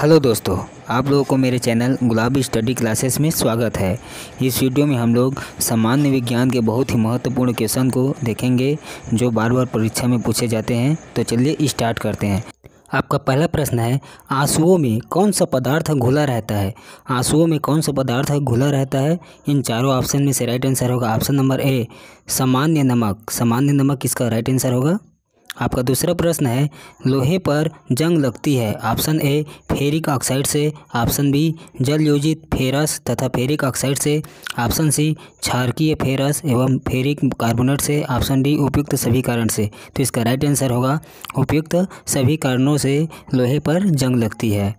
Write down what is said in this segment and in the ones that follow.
hello दोस्तों आप लोगों को मेरे चैनल गुलाबी स्टडी क्लासेस में स्वागत है इस वीडियो में हम लोग सामान्य विज्ञान के बहुत ही महत्वपूर्ण क्वेश्चन को देखेंगे जो बार बार परीक्षा में पूछे जाते हैं तो चलिए स्टार्ट करते हैं आपका पहला प्रश्न है आंसुओं में कौन सा पदार्थ घुला रहता है आंसुओं में कौन सा पदार्थ घुला रहता है इन चारों ऑप्शन में से राइट आंसर होगा ऑप्शन नंबर ए सामान्य नमक सामान्य नमक किसका राइट आंसर होगा आपका दूसरा प्रश्न है लोहे पर जंग लगती है ऑप्शन ए फेरिक ऑक्साइड से ऑप्शन बी जलयोजित फेरस तथा फेरिक ऑक्साइड से ऑप्शन सी क्षारकीय फेरस एवं फेरिक कार्बोनेट से ऑप्शन डी उपयुक्त सभी कारण से तो इसका राइट आंसर होगा उपयुक्त सभी कारणों से लोहे पर जंग लगती है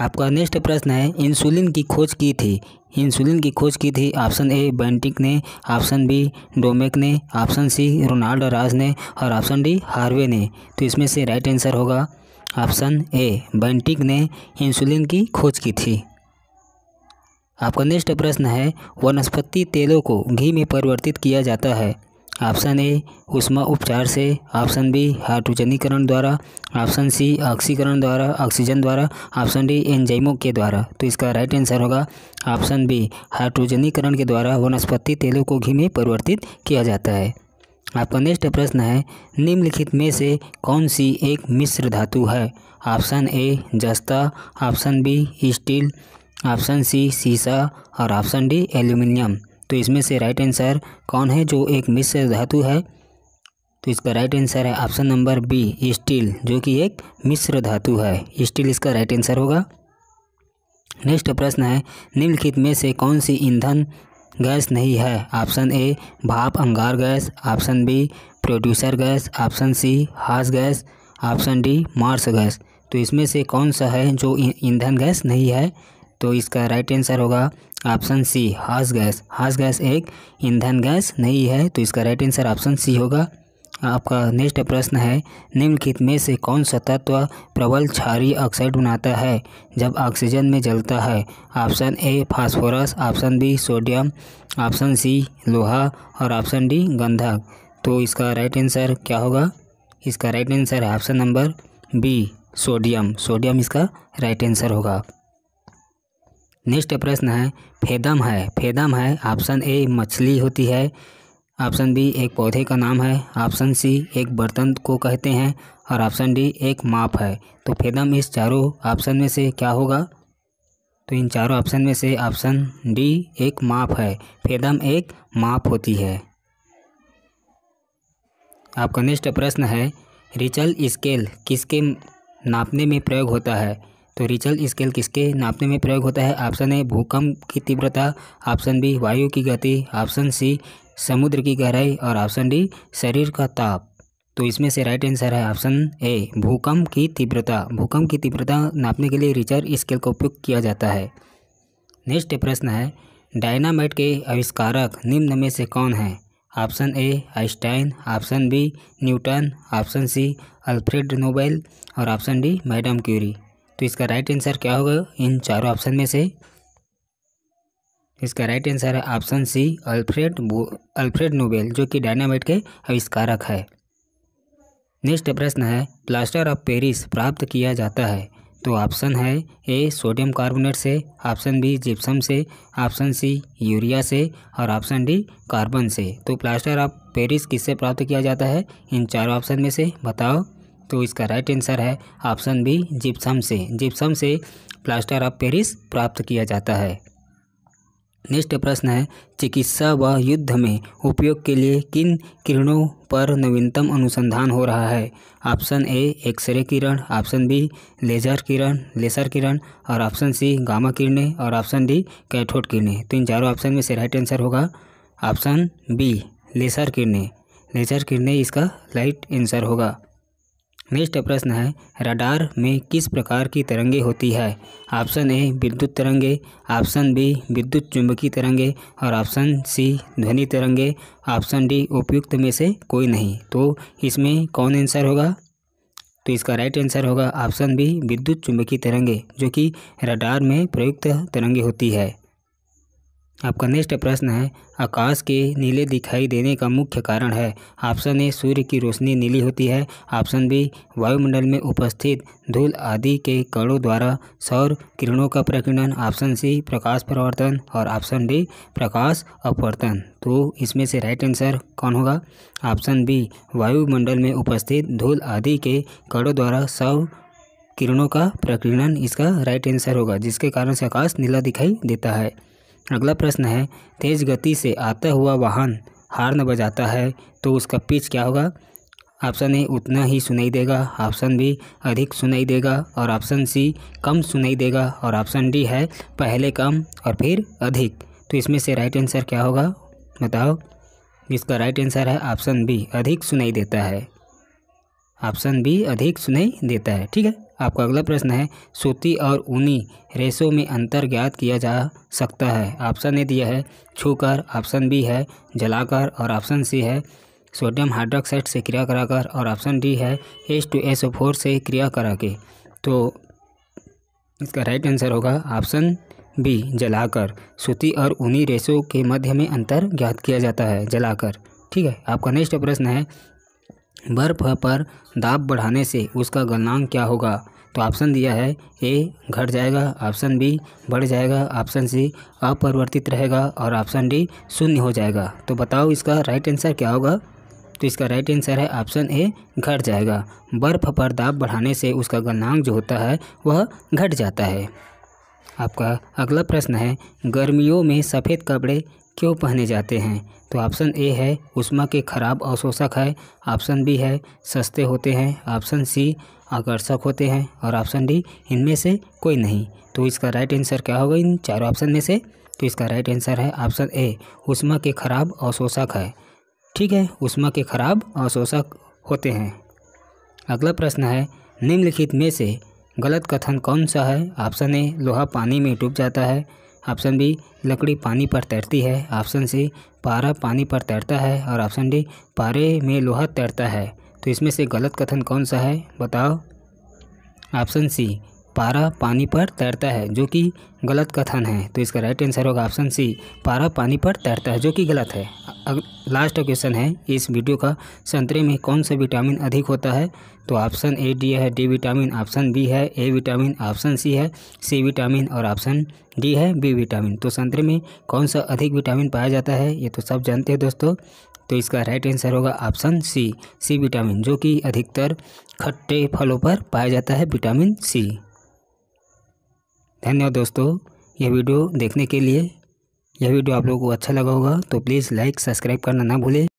आपका नेक्स्ट प्रश्न है इंसुलिन की खोज की थी इंसुलिन की खोज की थी ऑप्शन ए बेंटिक ने ऑप्शन बी डोमेक ने ऑप्शन सी रोनाल्डो राज ने और ऑप्शन डी हार्वे ने तो इसमें से राइट आंसर होगा ऑप्शन ए बेंटिक ने इंसुलिन की खोज की थी आपका नेक्स्ट प्रश्न है वनस्पति तेलों को घी में परिवर्तित किया जाता है ऑप्शन ए उष्मा उपचार से ऑप्शन बी हाइड्रोजनीकरण द्वारा ऑप्शन सी ऑक्सीकरण द्वारा ऑक्सीजन द्वारा ऑप्शन डी एंजाइमों के द्वारा तो इसका राइट आंसर होगा ऑप्शन बी हाइड्रोजनीकरण के द्वारा वनस्पति तेलों को घी में परिवर्तित किया जाता है आपका नेक्स्ट प्रश्न है निम्नलिखित में से कौन सी एक मिश्र धातु है ऑप्शन ए जस्ता option B steel option C सीसा और ऑप्शन डी एल्यूमिनियम तो इसमें से राइट आंसर कौन है जो एक मिश्र धातु है तो इसका राइट आंसर है ऑप्शन नंबर बी स्टील जो कि एक मिश्र धातु है स्टील इसका राइट आंसर होगा नेक्स्ट प्रश्न है निम्नलिखित में से कौन सी ईंधन गैस नहीं है ऑप्शन ए भाप अंगार gas option B producer gas option C हास gas option D marsh gas तो इसमें से कौन सा है जो ईंधन गैस नहीं है तो इसका राइट आंसर होगा ऑप्शन सी हास गैस हास गैस एक ईंधन गैस नहीं है तो इसका राइट आंसर ऑप्शन सी होगा आपका नेक्स्ट प्रश्न है निम्नलिखित में से कौन सा तत्व प्रबल क्षारीय ऑक्साइड बनाता है जब ऑक्सीजन में जलता है option A phosphorus option B sodium option C लोहा और ऑप्शन डी गंधक तो इसका राइट आंसर क्या होगा इसका राइट आंसर है option number B sodium sodium इसका राइट आंसर होगा नेक्स्ट प्रश्न है फेदम है फेदम है ऑप्शन ए मछली होती है ऑप्शन बी एक पौधे का नाम है ऑप्शन सी एक बर्तन को कहते हैं और ऑप्शन डी एक माप है तो फेदम इस चारों ऑप्शन में से क्या होगा तो इन चारों ऑप्शन में से ऑप्शन डी एक माप है फेदम एक माप होती है आपका नेक्स्ट प्रश्न है रिचल स्केल किसके नापने में प्रयोग होता है तो रिचल स्केल किसके नापने में प्रयोग होता है ऑप्शन ए भूकंप की तीव्रता ऑप्शन बी वायु की गति ऑप्शन सी समुद्र की गहराई और ऑप्शन डी शरीर का ताप तो इसमें से राइट आंसर है ऑप्शन ए भूकंप की तीव्रता भूकंप की तीव्रता नापने के लिए रिचर स्केल का उपयोग किया जाता है नेक्स्ट प्रश्न है डायनामाइट के आविष्कारक निम्न में से कौन है option A Einstein option B Newton option C Alfred Nobel और ऑप्शन डी मैडम क्यूरी तो इसका राइट आंसर क्या होगा इन चारों ऑप्शन में से इसका राइट आंसर है option C Alfred Alfred Nobel जो कि डायनामाइट के आविष्कारक है नेक्स्ट प्रश्न है प्लास्टर ऑफ पेरिस प्राप्त किया जाता है तो ऑप्शन है ए सोडियम कार्बोनेट से ऑप्शन बी जिप्सम से ऑप्शन सी यूरिया से और ऑप्शन डी कार्बन से तो प्लास्टर ऑफ पेरिस किससे प्राप्त किया जाता है इन चारों ऑप्शन में से बताओ तो इसका राइट आंसर है ऑप्शन बी जिप्सम से जिप्सम से प्लास्टर ऑफ पेरिस प्राप्त किया जाता है नेक्स्ट प्रश्न है चिकित्सा व युद्ध में उपयोग के लिए किन किरणों पर नवीनतम अनुसंधान हो रहा है ऑप्शन ए एक्सरे किरण ऑप्शन बी लेजर किरण लेसर किरण और ऑप्शन सी गामा किरणें और ऑप्शन डी कैथोड किरणें तो इन चारों ऑप्शन में से राइट आंसर होगा ऑप्शन बी लेसर किरणें लेजर किरणें इसका राइट आंसर होगा नेक्स्ट प्रश्न है रडार में किस प्रकार की तरंगे होती है ऑप्शन ए विद्युत तरंगे ऑप्शन बी विद्युत चुंबकीय तरंगे और ऑप्शन सी ध्वनि तरंगे ऑप्शन डी उपयुक्त में से कोई नहीं तो इसमें कौन आंसर होगा तो इसका राइट आंसर होगा ऑप्शन बी विद्युत चुंबकीय तरंगे जो कि रडार में प्रयुक्त तरंगे होती है आपका नेक्स्ट प्रश्न है आकाश के नीले दिखाई देने का मुख्य कारण है ऑप्शन ए सूर्य की रोशनी नीली होती है ऑप्शन बी वायुमंडल में उपस्थित धूल आदि के कणों द्वारा सौर किरणों का प्रकीर्णन ऑप्शन सी प्रकाश परिवर्तन और ऑप्शन डी प्रकाश अपवर्तन तो इसमें से राइट आंसर कौन होगा ऑप्शन बी वायुमंडल में उपस्थित धूल आदि के कणों द्वारा सौर किरणों का प्रकीर्णन इसका राइट आंसर होगा जिसके कारण से आकाश नीला दिखाई देता है अगला प्रश्न है तेज़ गति से आता हुआ वाहन हार्न बजाता है तो उसका पिच क्या होगा ऑप्शन ए उतना ही सुनाई देगा ऑप्शन बी अधिक सुनाई देगा और ऑप्शन सी कम सुनाई देगा और ऑप्शन डी है पहले कम और फिर अधिक तो इसमें से राइट आंसर क्या होगा बताओ इसका राइट आंसर है ऑप्शन बी अधिक सुनाई देता है ऑप्शन बी अधिक सुनाई देता है ठीक है आपका अगला प्रश्न है सूती और ऊनी रेशों में अंतर ज्ञात किया जा सकता है ऑप्शन ए दिया है छूकर ऑप्शन बी है जलाकर और ऑप्शन सी है सोडियम हाइड्रोक्साइड से क्रिया कराकर और ऑप्शन डी है H two S O four से क्रिया करा के तो इसका राइट आंसर होगा ऑप्शन बी जलाकर सूती और ऊनी रेशों के मध्य में अंतर ज्ञात किया जाता है जलाकर ठीक है आपका नेक्स्ट प्रश्न है बर्फ पर दाब बढ़ाने से उसका गलनांक क्या होगा तो ऑप्शन दिया है ए घट जाएगा ऑप्शन बी बढ़ जाएगा ऑप्शन सी अपरिवर्तित रहेगा और ऑप्शन डी शून्य हो जाएगा तो बताओ इसका राइट आंसर क्या होगा तो इसका राइट आंसर है ऑप्शन ए घट जाएगा बर्फ पर दाब बढ़ाने से उसका गलनांक जो होता है वह घट जाता है आपका अगला प्रश्न है गर्मियों में सफ़ेद कपड़े क्यों पहने जाते हैं तो ऑप्शन ए है उष्मा के खराब अवशोषक है ऑप्शन बी है सस्ते होते हैं ऑप्शन सी आकर्षक होते हैं और ऑप्शन डी इनमें से कोई नहीं तो इसका राइट आंसर क्या होगा इन चारों ऑप्शन में से तो इसका राइट आंसर है ऑप्शन ए उष्मा के खराब अवशोषक है ठीक है उष्मा के खराब अवशोषक होते हैं अगला प्रश्न है निम्नलिखित में से गलत कथन कौन सा है ऑप्शन ए लोहा पानी में डूब जाता है ऑप्शन बी लकड़ी पानी पर तैरती है ऑप्शन सी पारा पानी पर तैरता है और ऑप्शन डी पारे में लोहा तैरता है तो इसमें से गलत कथन कौन सा है बताओ ऑप्शन सी पारा पानी पर तैरता है जो कि गलत कथन है तो इसका राइट आंसर होगा ऑप्शन सी पारा पानी पर तैरता है जो कि गलत है लास्ट क्वेश्चन है इस वीडियो का संतरे में कौन सा विटामिन अधिक होता है तो ऑप्शन ए डी है डी विटामिन ऑप्शन बी है ए विटामिन ऑप्शन सी है सी विटामिन और ऑप्शन डी है बी विटामिन तो संतरे में कौन सा अधिक विटामिन पाया जाता है ये तो सब जानते हैं दोस्तों तो इसका राइट आंसर होगा ऑप्शन सी सी विटामिन जो कि अधिकतर खट्टे फलों पर पाया जाता है विटामिन सी धन्यवाद दोस्तों यह वीडियो देखने के लिए यह वीडियो आप लोगों को अच्छा लगा होगा तो प्लीज़ लाइक सब्सक्राइब करना ना भूलें